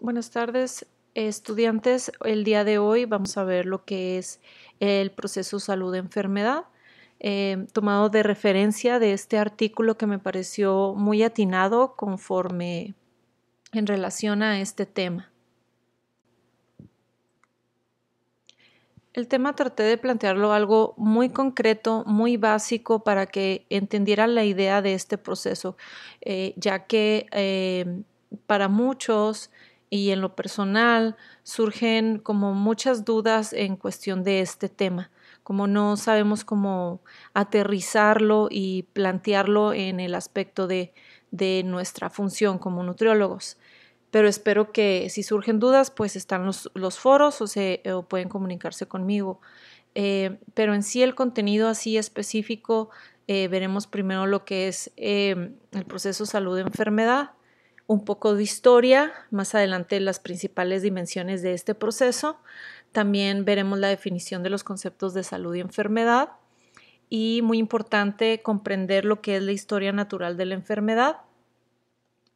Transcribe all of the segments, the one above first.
Buenas tardes, estudiantes. El día de hoy vamos a ver lo que es el proceso salud-enfermedad, eh, tomado de referencia de este artículo que me pareció muy atinado conforme en relación a este tema. El tema traté de plantearlo algo muy concreto, muy básico, para que entendieran la idea de este proceso, eh, ya que eh, para muchos y en lo personal surgen como muchas dudas en cuestión de este tema, como no sabemos cómo aterrizarlo y plantearlo en el aspecto de, nuestra función como nutriólogos. Pero espero que si surgen dudas, pues están los, foros o, se, pueden comunicarse conmigo. Eh, pero en sí el contenido así específico, eh, veremos primero lo que es eh, el proceso salud-enfermedad un poco de historia, más adelante las principales dimensiones de este proceso. También veremos la definición de los conceptos de salud y enfermedad y muy importante comprender lo que es la historia natural de la enfermedad,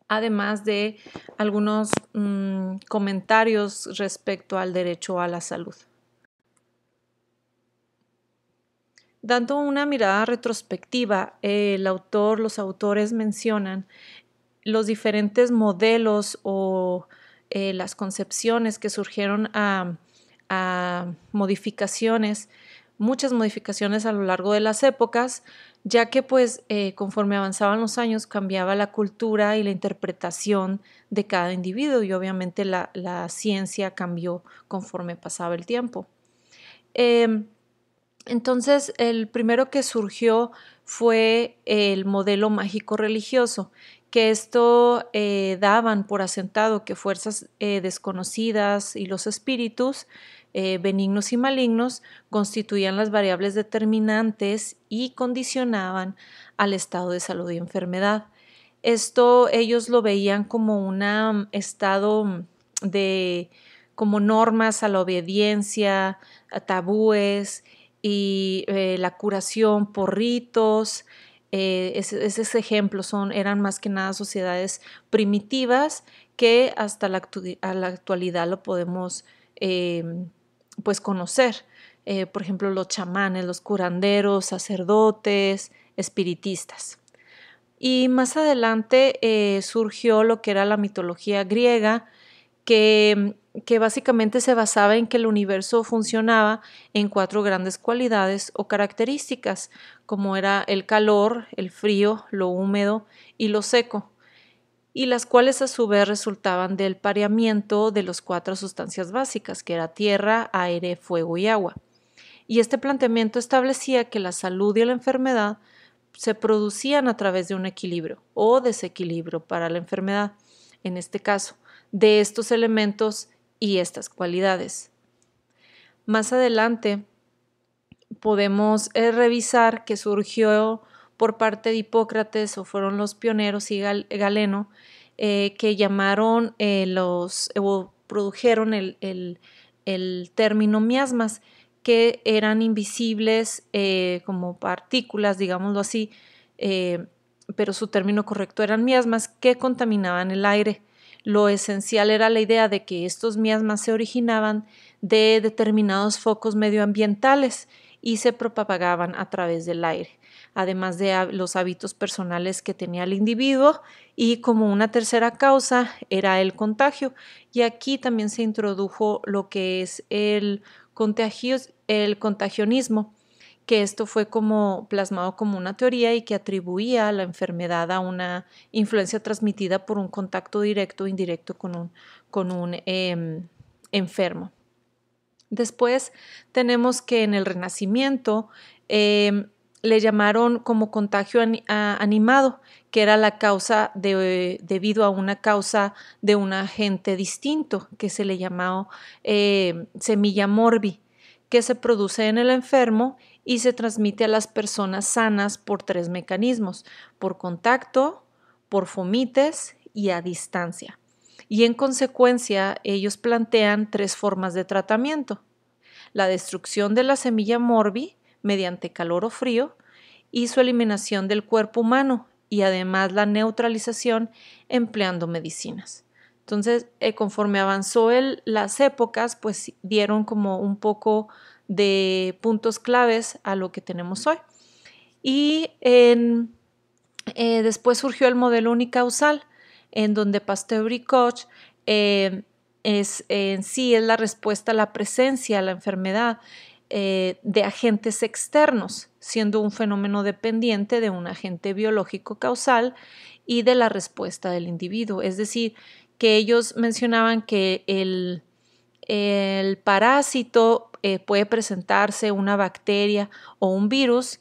además de algunos mm, comentarios respecto al derecho a la salud. Dando una mirada retrospectiva, el autor, los autores mencionan los diferentes modelos o eh, las concepciones que surgieron a, modificaciones, muchas modificaciones a lo largo de las épocas, ya que pues eh, conforme avanzaban los años cambiaba la cultura y la interpretación de cada individuo y obviamente la, ciencia cambió conforme pasaba el tiempo. Em, entonces, el primero que surgió fue el modelo mágico religioso, que esto eh, daban por asentado que fuerzas eh, desconocidas y los espíritus eh, benignos y malignos constituían las variables determinantes y condicionaban al estado de salud y enfermedad. Esto ellos lo veían como un estado de como normas a la obediencia, a tabúes y la curación por ritos, eh, ese, ejemplo son, eran más que nada sociedades primitivas que hasta la, actualidad lo podemos em, pues conocer. Eh, por ejemplo, los chamanes, los curanderos, sacerdotes, espiritistas. Y más adelante eh, surgió lo que era la mitología griega, que que básicamente se basaba en que el universo funcionaba en cuatro grandes cualidades o características, como era el calor, el frío, lo húmedo y lo seco, y las cuales a su vez resultaban del pareamiento de las cuatro sustancias básicas, que era tierra, aire, fuego y agua. Y este planteamiento establecía que la salud y la enfermedad se producían a través de un equilibrio o desequilibrio para la enfermedad, en este caso de estos elementos y estas cualidades. Más adelante podemos eh, revisar que surgió por parte de Hipócrates o fueron los pioneros y Galeno eh, que llamaron eh, los o produjeron el, término miasmas que eran invisibles como partículas, digámoslo así, pero su término correcto eran miasmas que contaminaban el aire. Lo esencial era la idea de que estos miasmas se originaban de determinados focos medioambientales y se propagaban a través del aire, además de los hábitos personales que tenía el individuo y como una tercera causa era el contagio. Y aquí también se introdujo lo que es el, el contagionismo, que esto fue como plasmado como una teoría y que atribuía la enfermedad a una influencia transmitida por un contacto directo o indirecto con un, con un em, enfermo. Después tenemos que en el Renacimiento em, le llamaron como contagio animado, que era la causa debido a una causa de un agente distinto que se le llamó em, semilla morbi que se produce en el enfermo y se transmite a las personas sanas por tres mecanismos, por contacto, por fomites y a distancia. Y en consecuencia, ellos plantean tres formas de tratamiento. La destrucción de la semilla morbi mediante calor o frío y su eliminación del cuerpo humano y además la neutralización empleando medicinas. Entonces, eh, conforme avanzó el, las épocas, pues dieron como un poco de puntos claves a lo que tenemos hoy. Y eh, después surgió el modelo unicausal, en donde Pasteur y Koch eh, es, en sí es la respuesta a la presencia a la enfermedad de agentes externos, siendo un fenómeno dependiente de un agente biológico causal y de la respuesta del individuo. Es decir, que ellos mencionaban que el, parásito eh, puede presentarse una bacteria o un virus,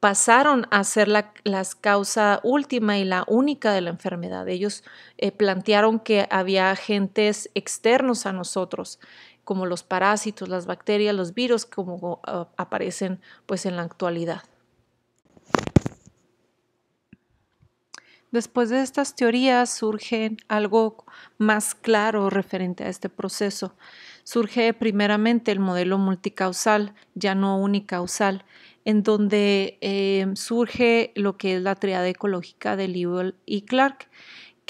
pasaron a ser la causa última y la única de la enfermedad. Ellos eh, plantearon que había agentes externos a nosotros, como los parásitos, las bacterias, los virus, como aparecen pues en la actualidad. Después de estas teorías surge algo más claro referente a este proceso. Surge primeramente el modelo multicausal, ya no unicausal, en donde eh, surge lo que es la triada ecológica de Lewell y Clark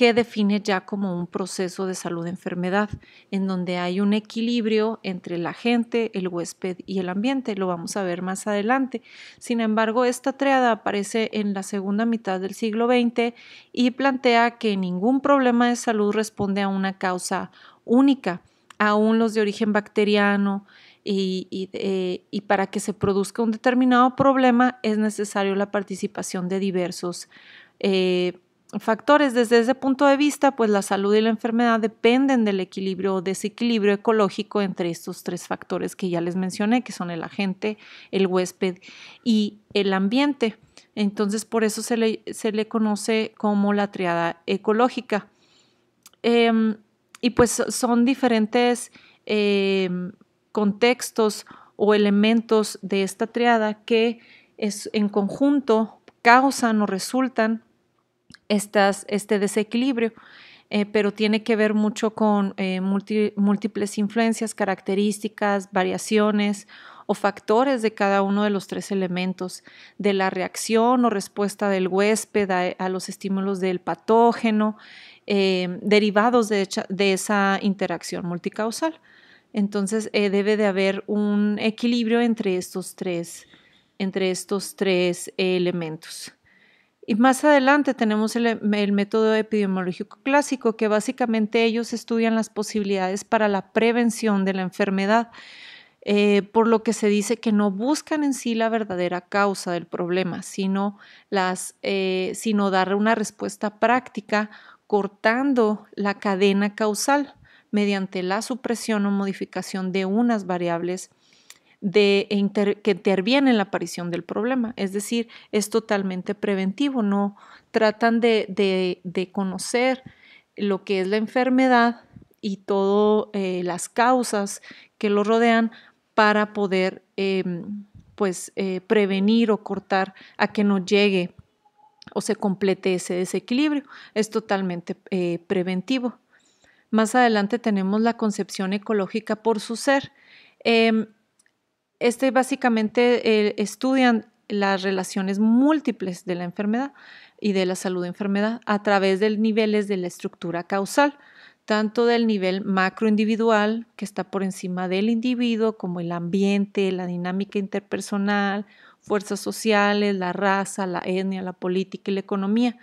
que define ya como un proceso de salud-enfermedad, en donde hay un equilibrio entre la gente, el huésped y el ambiente. Lo vamos a ver más adelante. Sin embargo, esta triada aparece en la segunda mitad del siglo XX y plantea que ningún problema de salud responde a una causa única, aún los de origen bacteriano, y, eh, para que se produzca un determinado problema es necesario la participación de diversos eh, factores. Desde ese punto de vista, pues la salud y la enfermedad dependen del equilibrio o desequilibrio ecológico entre estos tres factores que ya les mencioné, que son el agente, el huésped y el ambiente. Entonces, por eso se le, conoce como la triada ecológica. Em, y pues son diferentes em, contextos o elementos de esta triada que es, en conjunto causan o resultan este desequilibrio. Eh, pero tiene que ver mucho con eh, múltiples influencias, características, variaciones o factores de cada uno de los tres elementos, de la reacción o respuesta del huésped a, los estímulos del patógeno, eh, derivados de, de, esa interacción multicausal. Entonces debe de haber un equilibrio entre estos tres, entre estos tres elementos. Y más adelante tenemos em, el, método epidemiológico clásico, que básicamente ellos estudian las posibilidades para la prevención de la enfermedad, eh, por lo que se dice que no buscan en sí la verdadera causa del problema, sino, eh, sino dar una respuesta práctica cortando la cadena causal mediante la supresión o modificación de unas variables de que interviene en la aparición del problema. Es decir, es totalmente preventivo, no tratan de, conocer lo que es la enfermedad y todas eh, las causas que lo rodean para poder em, pues, eh, prevenir o cortar a que no llegue o se complete ese desequilibrio. Es totalmente eh, preventivo. Más adelante tenemos la concepción ecológica por su ser. Em, este básicamente eh, estudian las relaciones múltiples de la enfermedad y de la salud de enfermedad a través de niveles de la estructura causal, tanto del nivel macroindividual, que está por encima del individuo, como el ambiente, la dinámica interpersonal, fuerzas sociales, la raza, la etnia, la política y la economía.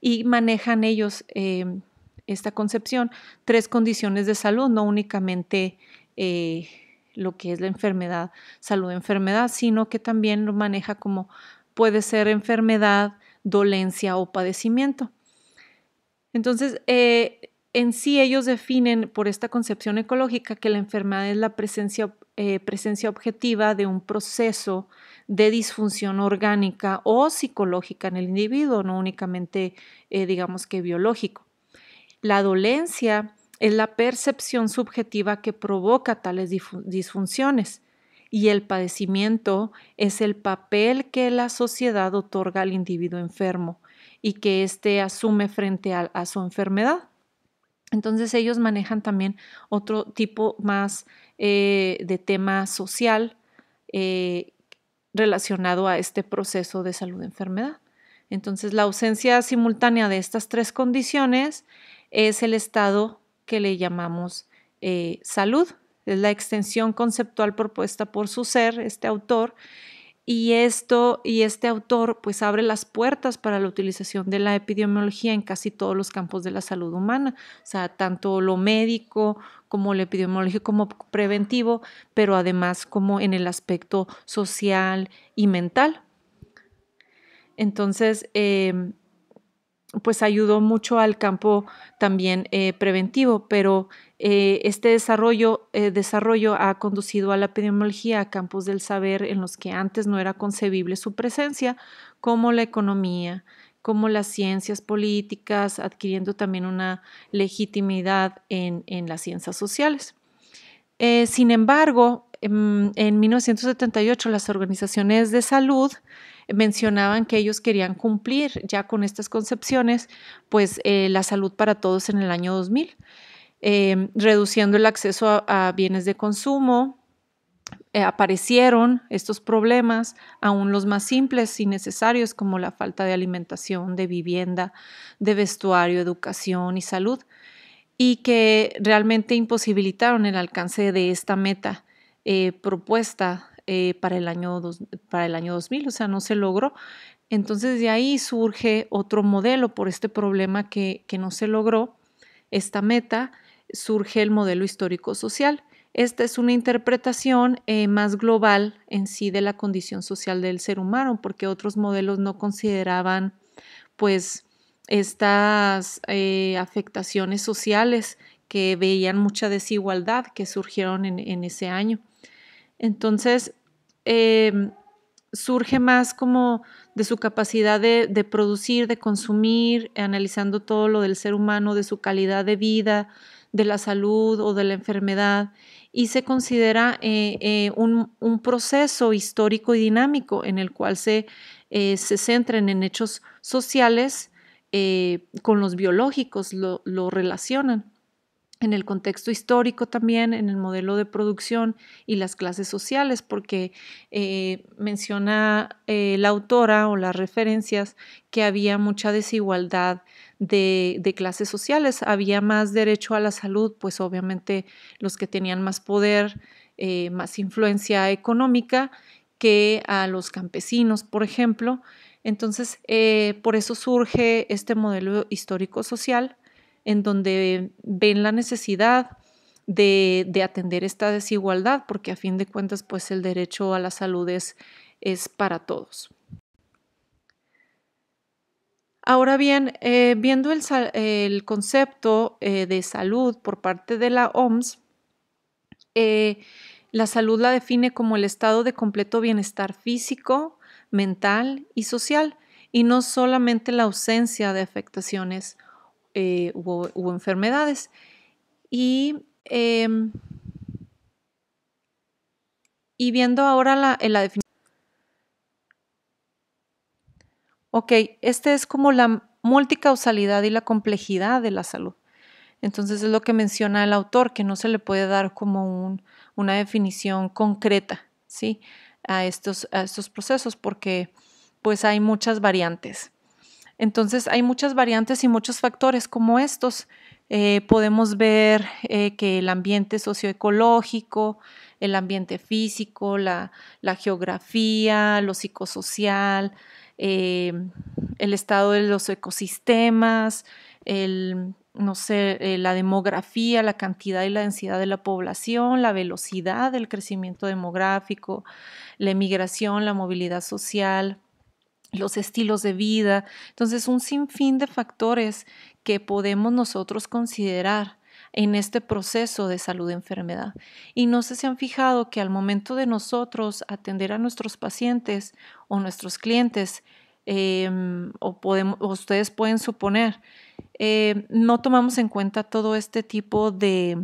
Y manejan ellos eh, esta concepción, tres condiciones de salud, no únicamente eh, lo que es la enfermedad, salud-enfermedad, sino que también lo maneja como puede ser enfermedad, dolencia o padecimiento. Entonces, eh, en sí ellos definen por esta concepción ecológica que la enfermedad es la eh, presencia, objetiva de un proceso de disfunción orgánica o psicológica en el individuo, no únicamente eh, digamos que biológico. La dolencia es la percepción subjetiva que provoca tales disfunciones y el padecimiento es el papel que la sociedad otorga al individuo enfermo y que éste asume frente a, su enfermedad. Entonces ellos manejan también otro tipo más eh, de tema social eh, relacionado a este proceso de salud-enfermedad. Entonces la ausencia simultánea de estas tres condiciones es el estado que le llamamos eh, salud. Es la extensión conceptual propuesta por su ser, este autor, y esto y este autor pues abre las puertas para la utilización de la epidemiología en casi todos los campos de la salud humana, o sea, tanto lo médico como lo epidemiológico como preventivo, pero además como en el aspecto social y mental. Entonces, em, pues ayudó mucho al campo también eh, preventivo, pero eh, este desarrollo, eh, desarrollo ha conducido a la epidemiología a campos del saber en los que antes no era concebible su presencia, como la economía, como las ciencias políticas, adquiriendo también una legitimidad en, las ciencias sociales. sin embargo, em, en 1978 las organizaciones de salud mencionaban que ellos querían cumplir ya con estas concepciones, pues eh, la salud para todos en el año 2000, em, reduciendo el acceso a, bienes de consumo. Eh, aparecieron estos problemas, aún los más simples y necesarios, como la falta de alimentación, de vivienda, de vestuario, educación y salud, y que realmente imposibilitaron el alcance de esta meta eh, propuesta eh, para, el año para el año 2000, o sea, no se logró. Entonces de ahí surge otro modelo por este problema que, no se logró, esta meta, surge el modelo histórico social. Esta es una interpretación eh, más global en sí de la condición social del ser humano, porque otros modelos no consideraban pues estas eh, afectaciones sociales que veían mucha desigualdad que surgieron en, en ese año. Entonces, Em, surge más como de su capacidad de, producir, de consumir, analizando todo lo del ser humano, de su calidad de vida, de la salud o de la enfermedad, y se considera eh, eh, un, proceso histórico y dinámico en el cual se, eh, centran en hechos sociales con los biológicos, lo relacionan en el contexto histórico también, en el modelo de producción y las clases sociales, porque eh, menciona eh, la autora o las referencias que había mucha desigualdad de, clases sociales, había más derecho a la salud, pues obviamente los que tenían más poder, eh, más influencia económica que a los campesinos, por ejemplo. Entonces, por eso surge este modelo histórico-social en donde ven la necesidad de, atender esta desigualdad, porque a fin de cuentas, pues el derecho a la salud es, para todos. Ahora bien, eh, viendo el, concepto eh, de salud por parte de la OMS, eh, la salud la define como el estado de completo bienestar físico, mental y social, y no solamente la ausencia de afectaciones eh, hubo, enfermedades. Y, em, y viendo ahora la, eh, definición. Ok, este es como la multicausalidad y la complejidad de la salud. Entonces es lo que menciona el autor, que no se le puede dar como una definición concreta, A estos, a estos procesos porque pues hay muchas variantes. Entonces hay muchas variantes y muchos factores como estos. Eh, podemos ver eh, que el ambiente socioecológico, el ambiente físico, la, geografía, lo psicosocial, eh, el estado de los ecosistemas, no sé, la demografía, la cantidad y la densidad de la población, la velocidad del crecimiento demográfico, la emigración, la movilidad social, los estilos de vida. Entonces, un sinfín de factores que podemos nosotros considerar en este proceso de salud-enfermedad. Y no sé si han fijado que al momento de nosotros atender a nuestros pacientes o nuestros clientes, em, o, ustedes pueden suponer, eh, no tomamos en cuenta todo este tipo de,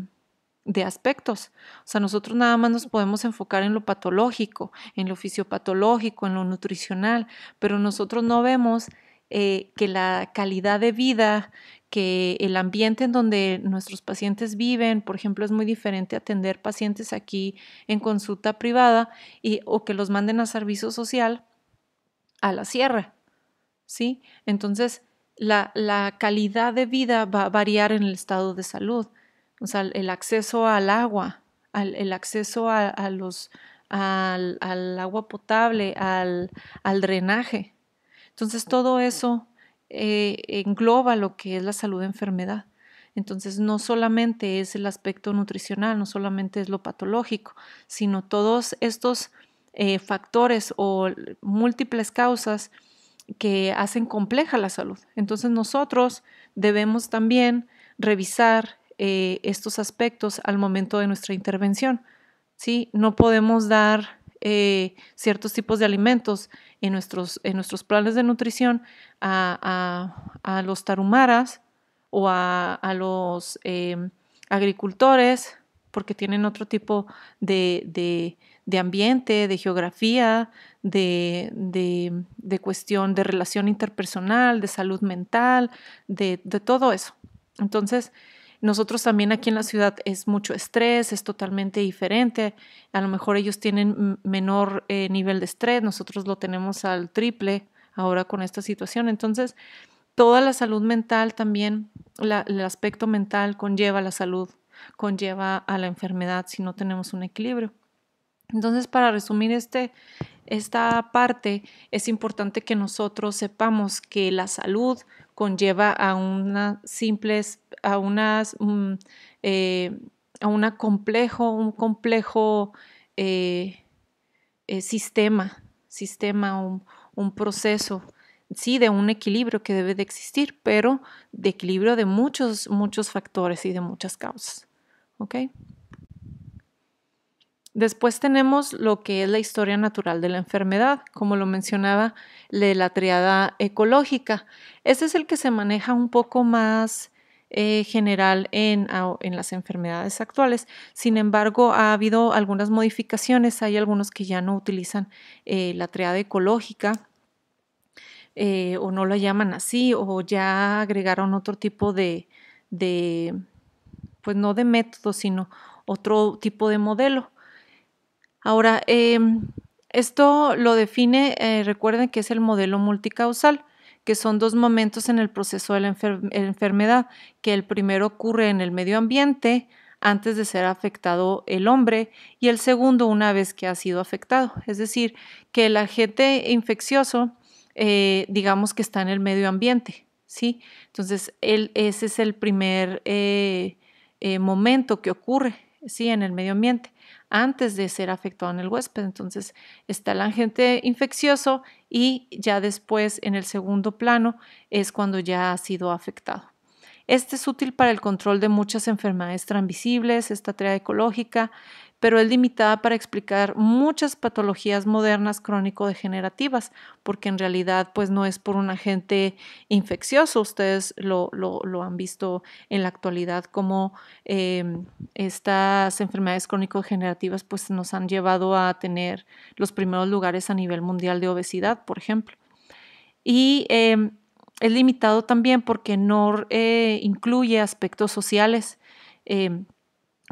de aspectos. O sea, nosotros nada más nos podemos enfocar en lo patológico, en lo fisiopatológico, en lo nutricional, pero nosotros no vemos eh, que la calidad de vida, que el ambiente en donde nuestros pacientes viven, por ejemplo, es muy diferente atender pacientes aquí en consulta privada o que los manden a servicio social a la sierra. ¿Sí? Entonces, la, la calidad de vida va a variar en el estado de salud. O sea, el acceso al agua, el acceso a, los, al, agua potable, al, drenaje. Entonces todo eso eh, engloba lo que es la salud de enfermedad. Entonces no solamente es el aspecto nutricional, no solamente es lo patológico, sino todos estos eh, factores o múltiples causas que hacen compleja la salud. Entonces nosotros debemos también revisar eh, estos aspectos al momento de nuestra intervención. ¿sí? No podemos dar eh, ciertos tipos de alimentos en nuestros, en nuestros planes de nutrición a, los tarumaras o a, los em, agricultores porque tienen otro tipo de, ambiente, de geografía, de, cuestión de relación interpersonal, de salud mental, de todo eso. Entonces, nosotros también aquí en la ciudad es mucho estrés, es totalmente diferente. A lo mejor ellos tienen menor eh, nivel de estrés, nosotros lo tenemos al triple ahora con esta situación. Entonces, toda la salud mental también, el aspecto mental conlleva la salud, conlleva a la enfermedad si no tenemos un equilibrio. Entonces, para resumir este, esta parte, es importante que nosotros sepamos que la salud conlleva a unas simples, a unas, mm, eh, a una complejo, un complejo eh, eh, sistema, sistema, un, proceso sí de un equilibrio que debe de existir, pero de equilibrio de muchos, muchos factores y de muchas causas. Después tenemos lo que es la historia natural de la enfermedad, como lo mencionaba, la triada ecológica. Este es el que se maneja un poco más eh, general en, las enfermedades actuales. Sin embargo, ha habido algunas modificaciones, hay algunos que ya no utilizan eh, la triada ecológica. Eh, o no la llaman así, o ya agregaron otro tipo de pues no de método, sino otro tipo de modelo. Ahora, em, esto lo define, eh, recuerden que es el modelo multicausal, que son dos momentos en el proceso de la enfermedad, que el primero ocurre en el medio ambiente antes de ser afectado el hombre y el segundo una vez que ha sido afectado. Es decir, que el agente infeccioso, eh, digamos que está en el medio ambiente, ¿sí? Entonces, ese es el primer eh, momento que ocurre, ¿sí? En el medio ambiente antes de ser afectado en el huésped. Entonces está el agente infeccioso y ya después en el segundo plano es cuando ya ha sido afectado. Este es útil para el control de muchas enfermedades transmisibles, esta tarea ecológica, pero es limitada para explicar muchas patologías modernas crónico-degenerativas, porque en realidad pues no es por un agente infeccioso, ustedes lo, han visto en la actualidad como em, estas enfermedades crónico-degenerativas pues nos han llevado a tener los primeros lugares a nivel mundial de obesidad, por ejemplo. Y em, es limitado también porque no eh, incluye aspectos sociales. Em,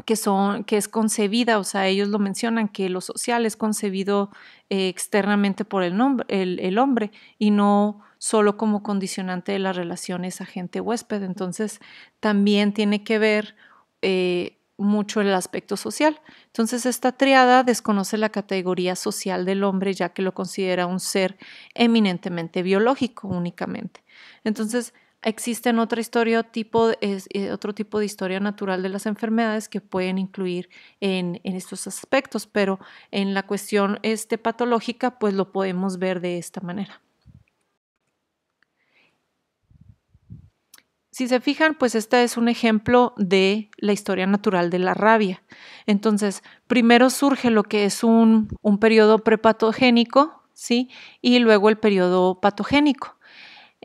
que, son, que es concebida, o sea, ellos lo mencionan, que lo social es concebido eh, externamente por el, el, hombre y no solo como condicionante de las relaciones agente-huésped. Entonces, también tiene que ver eh, mucho el aspecto social. Entonces, esta triada desconoce la categoría social del hombre, ya que lo considera un ser eminentemente biológico únicamente. Entonces, existen otro, historia, tipo, es, eh, otro tipo de historia natural de las enfermedades que pueden incluir en, estos aspectos, pero en la cuestión este, patológica, pues lo podemos ver de esta manera. Si se fijan, pues este es un ejemplo de la historia natural de la rabia. Entonces, primero surge lo que es un, un periodo prepatogénico, ¿sí? Y luego el periodo patogénico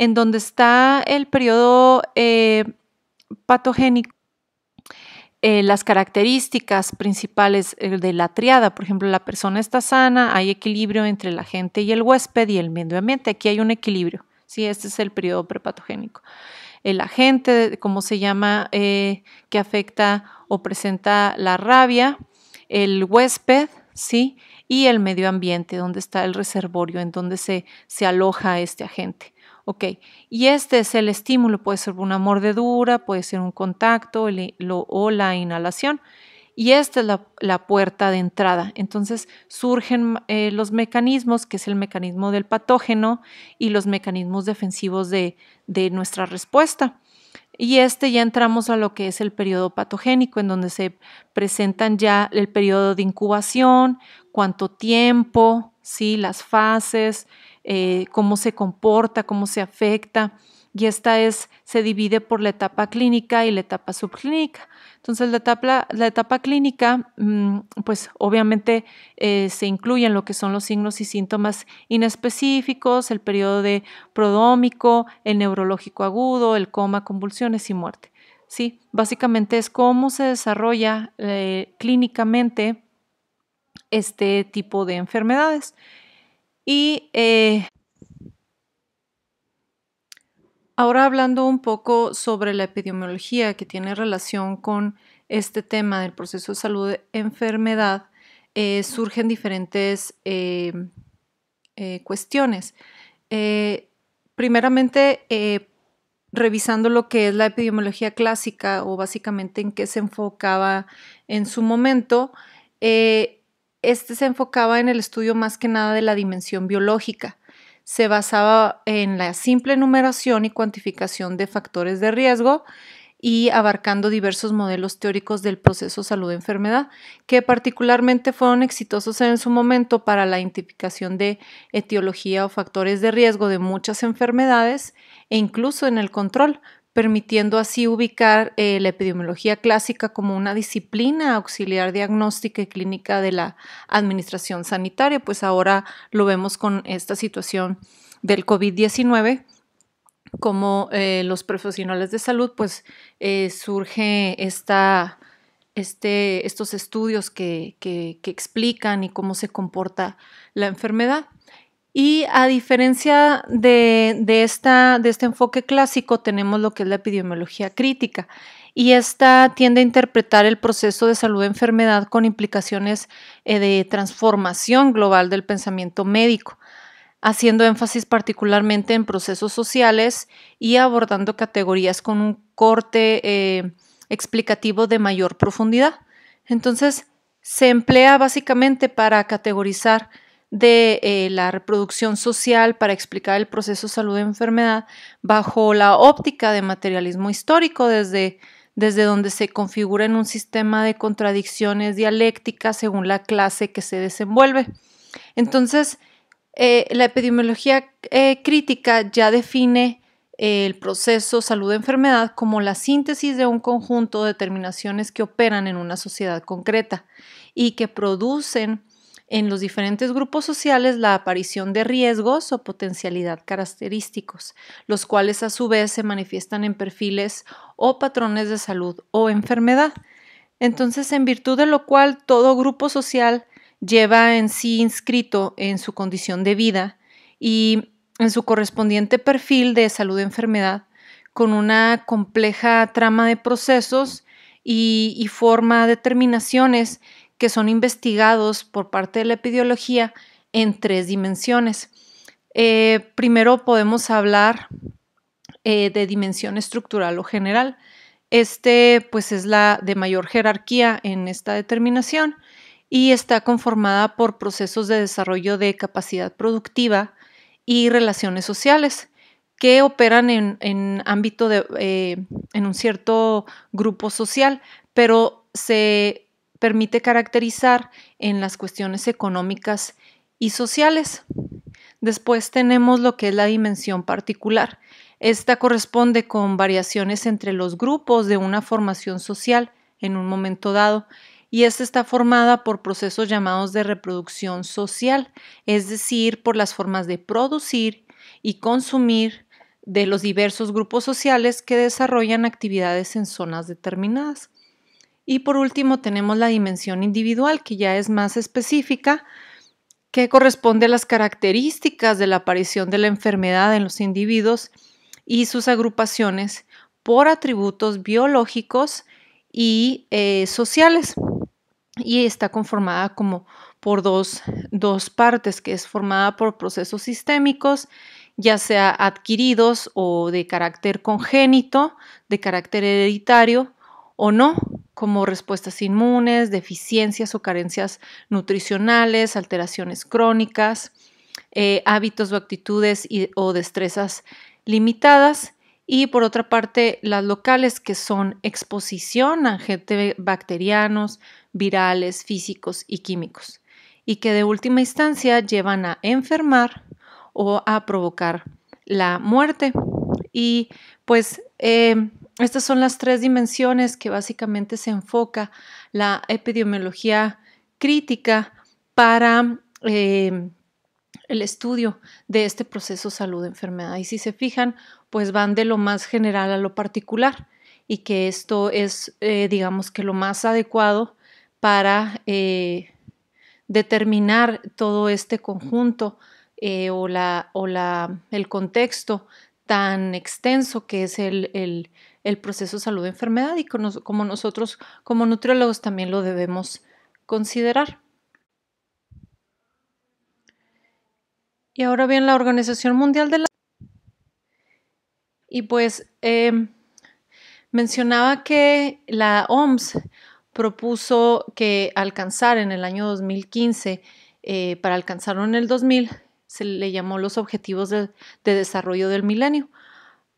en donde está el periodo eh, patogénico, eh, las características principales eh, de la triada. Por ejemplo, la persona está sana, hay equilibrio entre la gente y el huésped y el medio ambiente. Aquí hay un equilibrio. Sí, este es el periodo prepatogénico. El agente, como se llama, que afecta o presenta la rabia, el huésped, ¿sí? Y el medio ambiente, donde está el reservorio, en donde se, se aloja este agente y este es el estímulo, puede ser una mordedura, puede ser un contacto o la inhalación. Y esta es la, puerta de entrada. Entonces surgen eh, los mecanismos, que es el mecanismo del patógeno y los mecanismos defensivos de, nuestra respuesta. Y este ya entramos a lo que es el periodo patogénico, en donde se presentan ya el periodo de incubación, cuánto tiempo, ¿sí? las fases, eh, cómo se comporta, cómo se afecta. Y esta es, se divide por la etapa clínica y la etapa subclínica. Entonces, la etapa, clínica, mm, pues obviamente eh, se incluyen lo que son los signos y síntomas inespecíficos, el periodo de prodómico, el neurológico agudo, el coma, convulsiones y muerte. ¿sí? Básicamente es cómo se desarrolla eh, clínicamente este tipo de enfermedades. Y eh, ahora hablando un poco sobre la epidemiología que tiene relación con este tema del proceso de salud de enfermedad, eh, surgen diferentes eh, cuestiones. primeramente, revisando lo que es la epidemiología clásica o básicamente en qué se enfocaba en su momento, este se enfocaba en el estudio más que nada de la dimensión biológica. Se basaba en la simple numeración y cuantificación de factores de riesgo y abarcando diversos modelos teóricos del proceso salud-enfermedad, que particularmente fueron exitosos en su momento para la identificación de etiología o factores de riesgo de muchas enfermedades e incluso en el control, permitiendo así ubicar eh, la epidemiología clásica como una disciplina auxiliar diagnóstica y clínica de la administración sanitaria, pues ahora lo vemos con esta situación del COVID-19, como eh, los profesionales de salud, pues eh, surge esta, este, estos estudios que, que explican y cómo se comporta la enfermedad. Y a diferencia de, esta, de este enfoque clásico, tenemos lo que es la epidemiología crítica. Y esta tiende a interpretar el proceso de salud-enfermedad con implicaciones eh, de transformación global del pensamiento médico, haciendo énfasis particularmente en procesos sociales y abordando categorías con un corte eh, explicativo de mayor profundidad. Entonces, se emplea básicamente para categorizar de eh, la reproducción social para explicar el proceso salud-enfermedad bajo la óptica de materialismo histórico, desde, desde donde se configura en un sistema de contradicciones dialécticas según la clase que se desenvuelve. Entonces, eh, la epidemiología eh, crítica ya define el proceso salud-enfermedad como la síntesis de un conjunto de determinaciones que operan en una sociedad concreta y que producen en los diferentes grupos sociales la aparición de riesgos o potencialidad característicos, los cuales a su vez se manifiestan en perfiles o patrones de salud o enfermedad. Entonces, en virtud de lo cual todo grupo social lleva en sí inscrito en su condición de vida y en su correspondiente perfil de salud-enfermedad, o con una compleja trama de procesos y, y forma determinaciones que son investigados por parte de la epidemiología en tres dimensiones. Eh, primero podemos hablar eh, de dimensión estructural o general. Este pues es la de mayor jerarquía en esta determinación y está conformada por procesos de desarrollo de capacidad productiva y relaciones sociales que operan en, ámbito eh, en un cierto grupo social, pero se permite caracterizar en las cuestiones económicas y sociales. Después tenemos lo que es la dimensión particular. Esta corresponde con variaciones entre los grupos de una formación social en un momento dado y esta está formada por procesos llamados de reproducción social, es decir, por las formas de producir y consumir de los diversos grupos sociales que desarrollan actividades en zonas determinadas. Y por último tenemos la dimensión individual, que ya es más específica, que corresponde a las características de la aparición de la enfermedad en los individuos y sus agrupaciones por atributos biológicos y eh, sociales. Y está conformada como por dos, dos partes, que es formada por procesos sistémicos, ya sea adquiridos o de carácter congénito, de carácter hereditario o no, como respuestas inmunes, deficiencias o carencias nutricionales, alteraciones crónicas, eh, hábitos o actitudes o destrezas limitadas. Y por otra parte, las locales que son exposición a agentes bacterianos, virales, físicos y químicos, y que de última instancia llevan a enfermar o a provocar la muerte. Y pues eh, estas son las tres dimensiones que básicamente se enfoca la epidemiología crítica para eh, el estudio de este proceso salud-enfermedad. Y si se fijan, pues van de lo más general a lo particular y que esto es, eh, digamos que, lo más adecuado para eh, determinar todo este conjunto o, la, o el contexto tan extenso que es el el proceso salud-enfermedad y como nosotros como nutriólogos también lo debemos considerar. Y ahora bien, la Organización Mundial de la... Y pues em, mencionaba que la OMS propuso que alcanzar en el año 2015, eh, para alcanzarlo en el 2000, se le llamó los Objetivos de Desarrollo del Milenio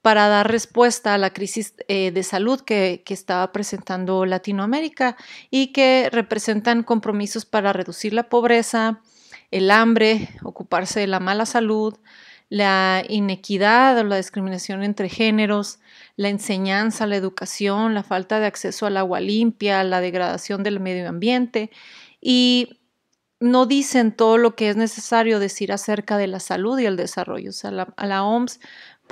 para dar respuesta a la crisis eh, de salud que, estaba presentando Latinoamérica y que representan compromisos para reducir la pobreza, el hambre, ocuparse de la mala salud, la inequidad o la discriminación entre géneros, la enseñanza, la educación, la falta de acceso al agua limpia, la degradación del medio ambiente y no dicen todo lo que es necesario decir acerca de la salud y el desarrollo. O sea, a la OMS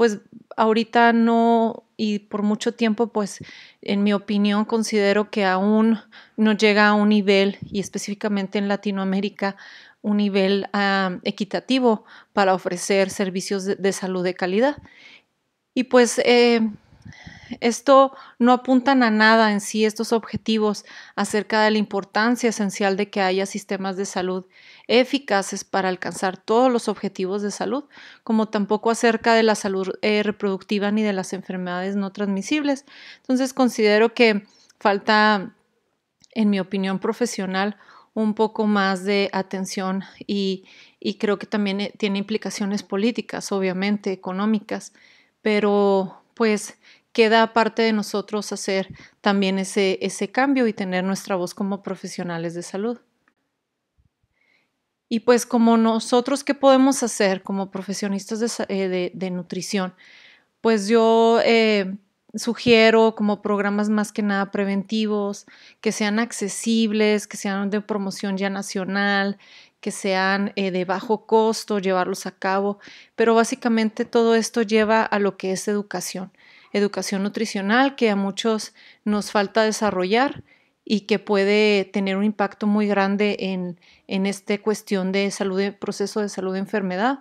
pues ahorita no y por mucho tiempo, pues en mi opinión considero que aún no llega a un nivel, y específicamente en Latinoamérica, un nivel ah, equitativo para ofrecer servicios de, salud de calidad. Y pues eh, esto no apuntan a nada en sí estos objetivos acerca de la importancia esencial de que haya sistemas de salud eficaces para alcanzar todos los objetivos de salud, como tampoco acerca de la salud eh, reproductiva ni de las enfermedades no transmisibles. Entonces considero que falta, en mi opinión profesional, un poco más de atención y creo que también eh, tiene implicaciones políticas, obviamente, económicas, pero pues queda parte de nosotros hacer también ese, ese cambio y tener nuestra voz como profesionales de salud. Y pues como nosotros, ¿qué podemos hacer como profesionistas de, eh, nutrición? Pues yo eh, sugiero como programas más que nada preventivos, que sean accesibles, que sean de promoción ya nacional, que sean eh, de bajo costo, llevarlos a cabo, pero básicamente todo esto lleva a lo que es educación educación nutricional que a muchos nos falta desarrollar y que puede tener un impacto muy grande en, en esta cuestión de salud, proceso de salud de enfermedad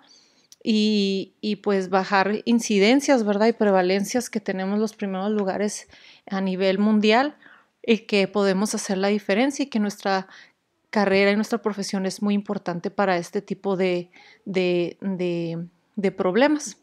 y, pues bajar incidencias, ¿verdad? Y prevalencias que tenemos los primeros lugares a nivel mundial y que podemos hacer la diferencia y que nuestra carrera y nuestra profesión es muy importante para este tipo de, de, de problemas.